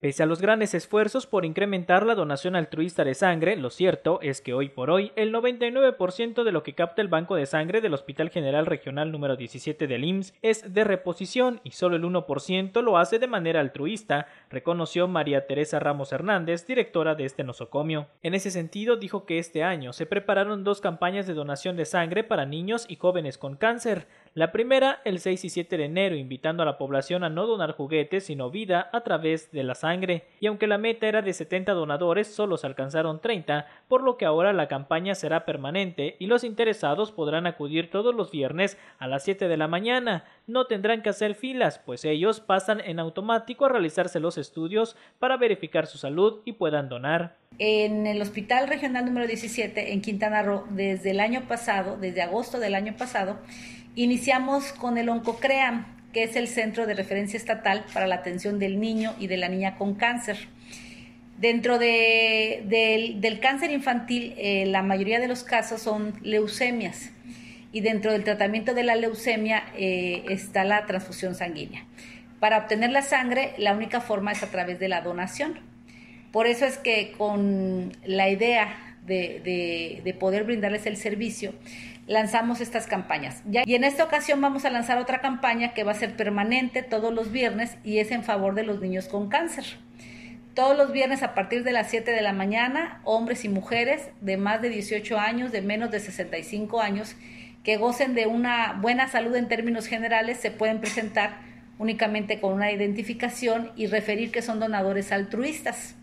Pese a los grandes esfuerzos por incrementar la donación altruista de sangre, lo cierto es que hoy por hoy el 99% de lo que capta el banco de sangre del Hospital General Regional número 17 del IMSS es de reposición y solo el 1% lo hace de manera altruista, reconoció María Teresa Ramos Hernández, directora de este nosocomio. En ese sentido, dijo que este año se prepararon dos campañas de donación de sangre para niños y jóvenes con cáncer. La primera el 6 y 7 de enero, invitando a la población a no donar juguetes sino vida a través de la sangre, y aunque la meta era de 70 donadores, solo se alcanzaron 30, por lo que ahora la campaña será permanente y los interesados podrán acudir todos los viernes a las 7 de la mañana. No tendrán que hacer filas, pues ellos pasan en automático a realizarse los estudios para verificar su salud y puedan donar. En el Hospital Regional número 17 en Quintana Roo, desde el año pasado, desde agosto del año pasado, Iniciamos con el OncoCream, que es el Centro de Referencia Estatal para la Atención del Niño y de la Niña con Cáncer. Dentro del, cáncer infantil, eh, la mayoría de los casos son leucemias y dentro del tratamiento de la leucemia eh, está la transfusión sanguínea. Para obtener la sangre, la única forma es a través de la donación. Por eso es que con la idea de, poder brindarles el servicio, lanzamos estas campañas. y en esta ocasión vamos a lanzar otra campaña que va a ser permanente todos los viernes y es en favor de los niños con cáncer. Todos los viernes a partir de las 7 de la mañana, hombres y mujeres de más de 18 años, de menos de 65 años, que gocen de una buena salud en términos generales, se pueden presentar únicamente con una identificación y referir que son donadores altruistas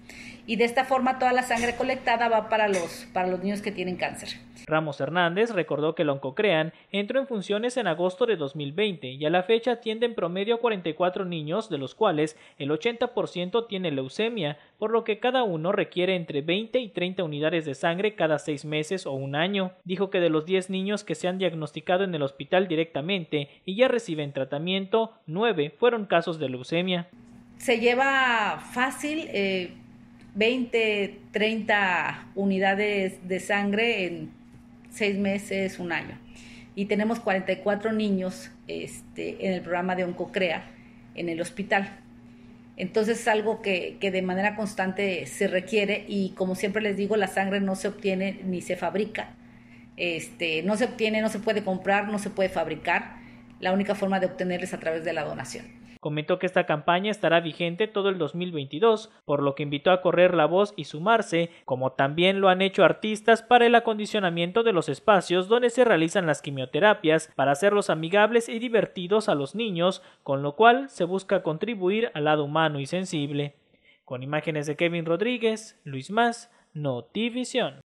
y de esta forma toda la sangre colectada va para los, para los niños que tienen cáncer. Ramos Hernández recordó que el Oncocrean entró en funciones en agosto de 2020 y a la fecha atiende en promedio 44 niños, de los cuales el 80% tiene leucemia, por lo que cada uno requiere entre 20 y 30 unidades de sangre cada seis meses o un año. Dijo que de los 10 niños que se han diagnosticado en el hospital directamente y ya reciben tratamiento, 9 fueron casos de leucemia. Se lleva fácil eh, 20, 30 unidades de sangre en seis meses, un año. Y tenemos 44 niños este, en el programa de Oncocrea en el hospital. Entonces es algo que, de manera constante se requiere y como siempre les digo, la sangre no se obtiene ni se fabrica. Este, no se obtiene, no se puede comprar, no se puede fabricar. La única forma de obtenerla es a través de la donación. Comentó que esta campaña estará vigente todo el 2022, por lo que invitó a correr la voz y sumarse, como también lo han hecho artistas para el acondicionamiento de los espacios donde se realizan las quimioterapias para hacerlos amigables y divertidos a los niños, con lo cual se busca contribuir al lado humano y sensible. Con imágenes de Kevin Rodríguez, Luis Más, Notivision.